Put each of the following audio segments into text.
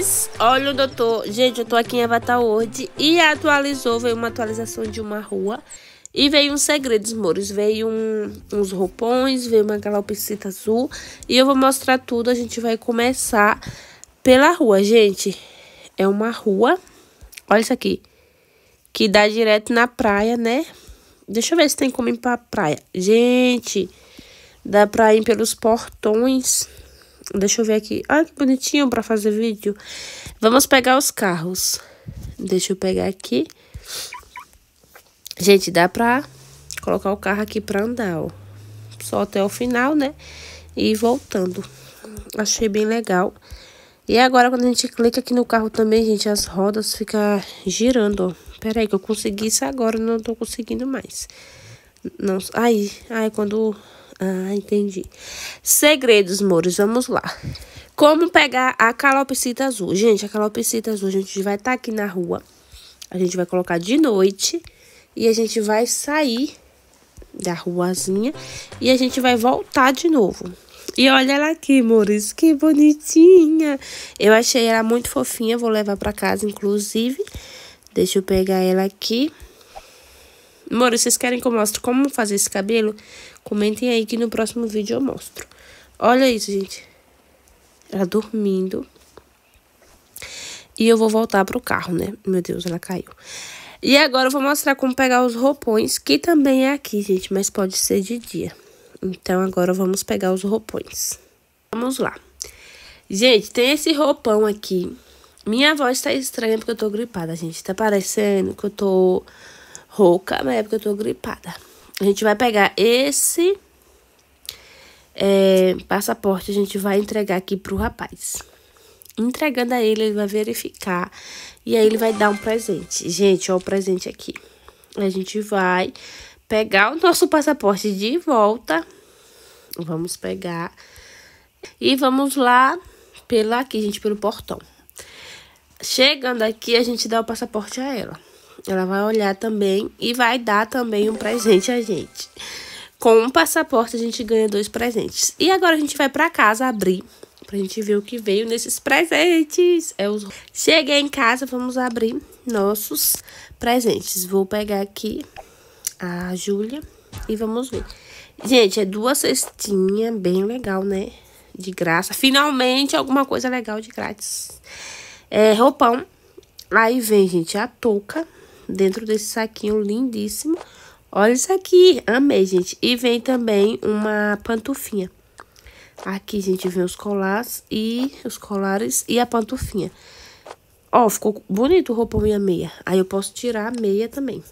Mas, olha o doutor. Gente, eu tô aqui em Avatar World e atualizou, veio uma atualização de uma rua. E veio uns segredos, mouros. Veio um, uns roupões, veio uma galopicita azul. E eu vou mostrar tudo. A gente vai começar pela rua, gente. É uma rua. Olha isso aqui. Que dá direto na praia, né? Deixa eu ver se tem como ir pra praia. Gente, dá pra ir pelos portões. Deixa eu ver aqui. Ai, que bonitinho para fazer vídeo. Vamos pegar os carros. Deixa eu pegar aqui. Gente, dá pra colocar o carro aqui pra andar, ó. Só até o final, né? E voltando. Achei bem legal. E agora, quando a gente clica aqui no carro também, gente, as rodas ficam girando, ó. Pera aí, que eu consegui isso agora, não tô conseguindo mais. Não, aí, aí quando ah, entendi. Segredos, mores, vamos lá. Como pegar a calopsita azul? Gente, a calopsita azul a gente vai estar tá aqui na rua. A gente vai colocar de noite e a gente vai sair da ruazinha e a gente vai voltar de novo. E olha ela aqui, amores, que bonitinha. Eu achei ela muito fofinha, vou levar para casa, inclusive. Deixa eu pegar ela aqui. Moro, vocês querem que eu mostre como fazer esse cabelo? Comentem aí que no próximo vídeo eu mostro. Olha isso, gente. Ela dormindo. E eu vou voltar pro carro, né? Meu Deus, ela caiu. E agora eu vou mostrar como pegar os roupões, que também é aqui, gente, mas pode ser de dia. Então agora vamos pegar os roupões. Vamos lá. Gente, tem esse roupão aqui. Minha voz tá estranha porque eu tô gripada, gente. Tá parecendo que eu tô rouca, mas é porque eu tô gripada. A gente vai pegar esse é, passaporte, a gente vai entregar aqui pro rapaz. Entregando a ele, ele vai verificar e aí ele vai dar um presente. Gente, ó o presente aqui. A gente vai pegar o nosso passaporte de volta. Vamos pegar. E vamos lá pela aqui, gente, pelo portão. Chegando aqui, a gente dá o passaporte a ela. Ela vai olhar também e vai dar também um presente a gente. Com um passaporte a gente ganha dois presentes. E agora a gente vai para casa abrir pra gente ver o que veio nesses presentes. É os... Cheguei em casa, vamos abrir nossos presentes. Vou pegar aqui a Júlia e vamos ver. Gente, é duas cestinhas, bem legal, né? De graça. Finalmente alguma coisa legal de grátis. É roupão. Aí vem, gente, a touca dentro desse saquinho lindíssimo. Olha isso aqui, amei, gente. E vem também uma pantufinha. Aqui, gente, vem os colares e os colares e a pantufinha. Ó, ficou bonito o roupão e a meia. Aí eu posso tirar a meia também.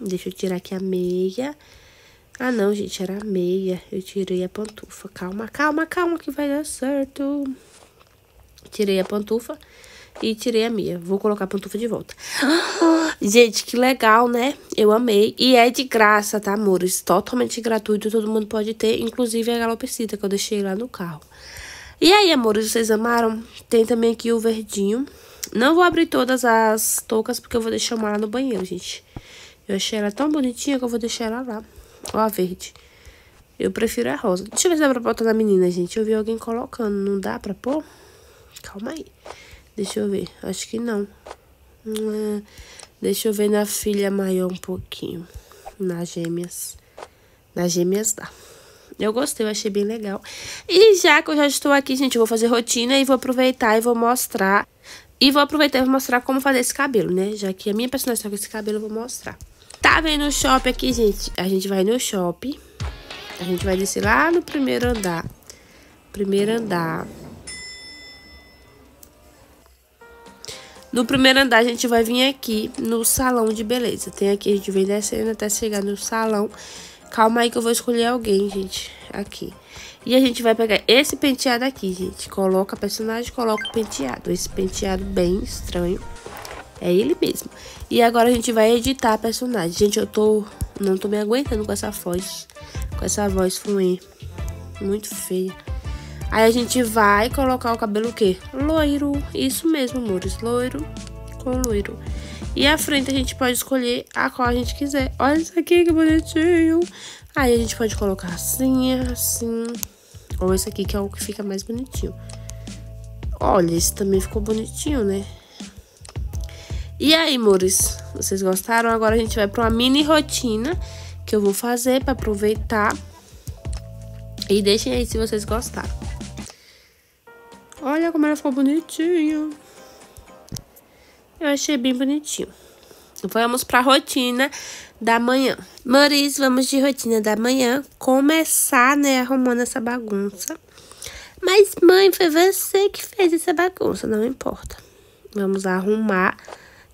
Deixa eu tirar aqui a meia. Ah, não, gente, era a meia. Eu tirei a pantufa. Calma, calma, calma, que vai dar certo. Tirei a pantufa e tirei a minha. Vou colocar a pantufa de volta. Gente, que legal, né? Eu amei. E é de graça, tá, amores? É totalmente gratuito, todo mundo pode ter, inclusive a galopecita que eu deixei lá no carro. E aí, amores, vocês amaram? Tem também aqui o verdinho. Não vou abrir todas as toucas, porque eu vou deixar uma lá no banheiro, gente. Eu achei ela tão bonitinha que eu vou deixar ela lá. Ó a verde. Eu prefiro a rosa. Deixa eu ver se dá pra botar na menina, gente. Eu vi alguém colocando. Não dá pra pôr? Calma aí. Deixa eu ver. Acho que não. Hum, é, deixa eu ver na filha maior um pouquinho. Nas gêmeas. Nas gêmeas dá. Eu gostei, eu achei bem legal. E já que eu já estou aqui, gente, eu vou fazer rotina e vou aproveitar e vou mostrar. E vou aproveitar e vou mostrar como fazer esse cabelo, né? Já que a minha personagem está com esse cabelo, eu vou mostrar. Tá vendo o shopping aqui, gente? A gente vai no shopping. A gente vai descer lá no primeiro andar. Primeiro andar. No primeiro andar, a gente vai vir aqui no salão de beleza. Tem aqui, a gente vem descendo até chegar no salão. Calma aí que eu vou escolher alguém, gente, aqui. E a gente vai pegar esse penteado aqui, gente. Coloca personagem, coloca o penteado. Esse penteado bem estranho. É ele mesmo. E agora a gente vai editar a personagem. Gente, eu tô... Não tô me aguentando com essa voz. Com essa voz fluente. Muito feia. Aí a gente vai colocar o cabelo o quê? Loiro. Isso mesmo, amores. Loiro com loiro. E a frente a gente pode escolher a qual a gente quiser. Olha isso aqui que bonitinho. Aí a gente pode colocar assim, assim. Ou esse aqui que é o que fica mais bonitinho. Olha, esse também ficou bonitinho, né? E aí, amores? Vocês gostaram? Agora a gente vai pra uma mini rotina que eu vou fazer pra aproveitar. E deixem aí se vocês gostaram. Olha como ela ficou bonitinha. Eu achei bem bonitinho. Vamos para a rotina da manhã. Maurício. vamos de rotina da manhã. Começar, né, arrumando essa bagunça. Mas, mãe, foi você que fez essa bagunça, não importa. Vamos arrumar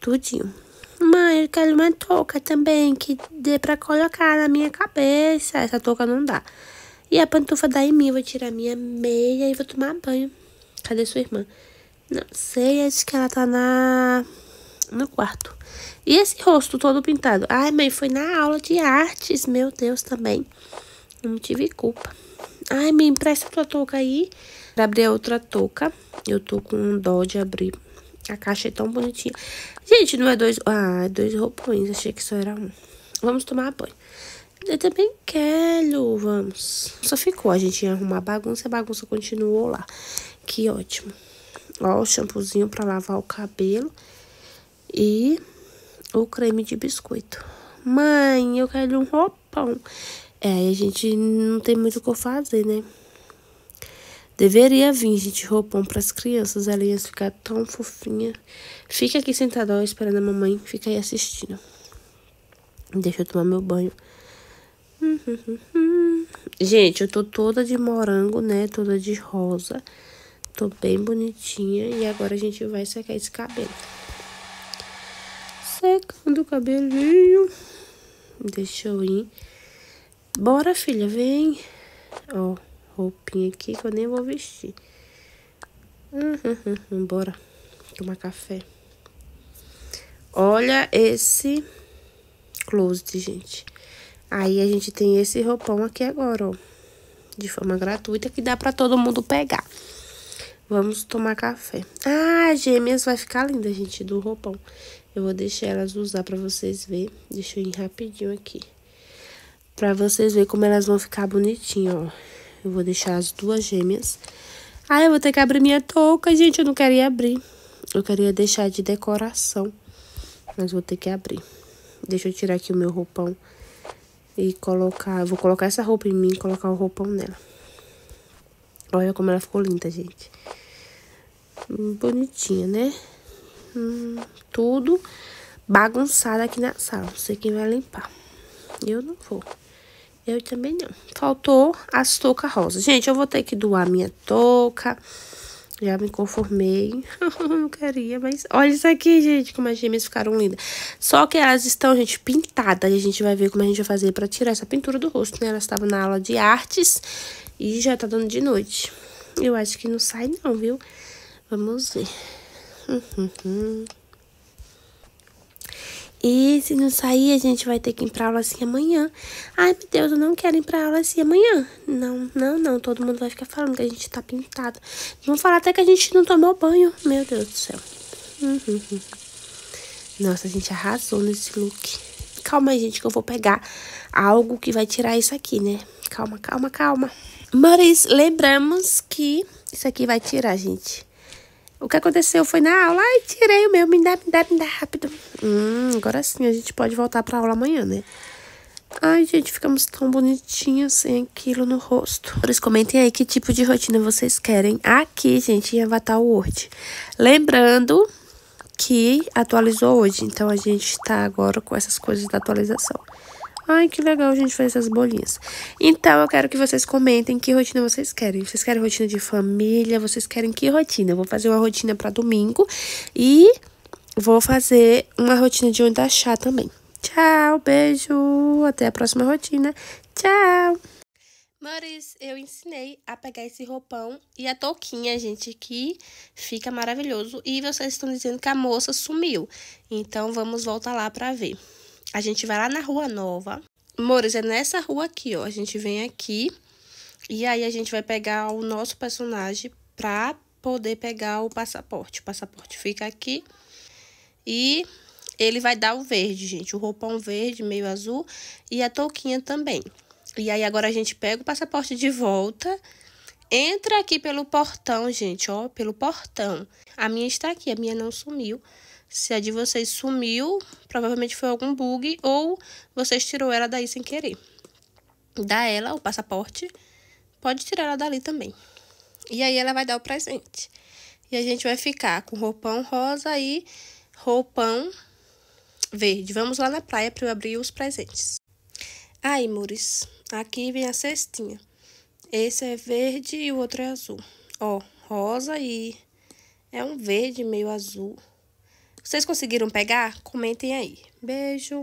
tudinho. Mãe, eu quero uma touca também, que dê pra colocar na minha cabeça. Essa touca não dá. E a pantufa mim. Eu vou tirar minha meia e vou tomar banho. Cadê sua irmã? Não sei, acho que ela tá na. no quarto. E esse rosto todo pintado? Ai, mãe, foi na aula de artes, meu Deus, também. Tá não tive culpa. Ai, me empresta tua touca aí. Pra abrir a outra touca. Eu tô com um dó de abrir. A caixa é tão bonitinha. Gente, não é dois... Ah, é dois roupões. Achei que só era um. Vamos tomar banho. Eu também quero. Vamos. Só ficou a gente ia arrumar bagunça. A bagunça continuou lá. Que ótimo. Ó, o shampoozinho pra lavar o cabelo. E o creme de biscoito. Mãe, eu quero um roupão. É, aí a gente não tem muito o que fazer, né? Deveria vir, gente, roupão pras crianças. Ela ia ficar tão fofinha. Fica aqui sentada, ó, esperando a mamãe. Fica aí assistindo. Deixa eu tomar meu banho. Gente, eu tô toda de morango, né? Toda de rosa. Tô bem bonitinha e agora a gente vai secar esse cabelo. Secando o cabelinho. Deixa eu ir. Bora, filha, vem. Ó, roupinha aqui que eu nem vou vestir. Uhum, uhum bora tomar café. Olha esse closet, gente. Aí a gente tem esse roupão aqui agora, ó. De forma gratuita que dá pra todo mundo pegar. Vamos tomar café. Ah, gêmeas vai ficar linda, gente, do roupão. Eu vou deixar elas usar pra vocês verem. Deixa eu ir rapidinho aqui. Pra vocês verem como elas vão ficar bonitinhas, ó. Eu vou deixar as duas gêmeas. Ah, eu vou ter que abrir minha touca, gente. Eu não queria abrir. Eu queria deixar de decoração. Mas vou ter que abrir. Deixa eu tirar aqui o meu roupão. E colocar... vou colocar essa roupa em mim e colocar o roupão nela. Olha como ela ficou linda, gente bonitinha, né? Hum, tudo bagunçado aqui na sala. Não sei quem vai limpar. Eu não vou. Eu também não. Faltou as toucas rosa. Gente, eu vou ter que doar minha touca. Já me conformei. não queria, mas... Olha isso aqui, gente, como as gêmeas ficaram lindas. Só que elas estão, gente, pintadas. E a gente vai ver como a gente vai fazer pra tirar essa pintura do rosto, né? Elas estavam na aula de artes e já tá dando de noite. Eu acho que não sai não, viu? Vamos ver. Uhum. E se não sair, a gente vai ter que ir pra aula assim amanhã. Ai, meu Deus, eu não quero ir pra aula assim amanhã. Não, não, não. Todo mundo vai ficar falando que a gente tá pintado. Vão falar até que a gente não tomou banho. Meu Deus do céu. Uhum. Nossa, a gente arrasou nesse look. Calma aí, gente, que eu vou pegar algo que vai tirar isso aqui, né? Calma, calma, calma. Mas lembramos que isso aqui vai tirar, gente. O que aconteceu foi na aula, ai, tirei o meu, me dá, me dá, me dá rápido. Hum, agora sim, a gente pode voltar pra aula amanhã, né? Ai, gente, ficamos tão bonitinhas sem aquilo no rosto. isso, comentem aí que tipo de rotina vocês querem aqui, gente, em Avatar World. Lembrando que atualizou hoje, então a gente tá agora com essas coisas da atualização. Ai, que legal a gente fazer essas bolinhas. Então, eu quero que vocês comentem que rotina vocês querem. Vocês querem rotina de família? Vocês querem que rotina? Eu vou fazer uma rotina para domingo e vou fazer uma rotina de onde achar também. Tchau, beijo, até a próxima rotina. Tchau! Mores, eu ensinei a pegar esse roupão e a touquinha, gente, que fica maravilhoso. E vocês estão dizendo que a moça sumiu. Então, vamos voltar lá para ver a gente vai lá na Rua Nova. mores é nessa rua aqui, ó. A gente vem aqui e aí a gente vai pegar o nosso personagem pra poder pegar o passaporte. O passaporte fica aqui e ele vai dar o verde, gente. O roupão verde, meio azul e a touquinha também. E aí agora a gente pega o passaporte de volta... Entra aqui pelo portão, gente, ó, pelo portão. A minha está aqui, a minha não sumiu. Se a de vocês sumiu, provavelmente foi algum bug ou vocês tirou ela daí sem querer. Dá ela o passaporte, pode tirar ela dali também. E aí ela vai dar o presente. E a gente vai ficar com roupão rosa e roupão verde. Vamos lá na praia para eu abrir os presentes. Aí, Mures, aqui vem a cestinha. Esse é verde e o outro é azul. Ó, rosa e é um verde meio azul. Vocês conseguiram pegar? Comentem aí. Beijo!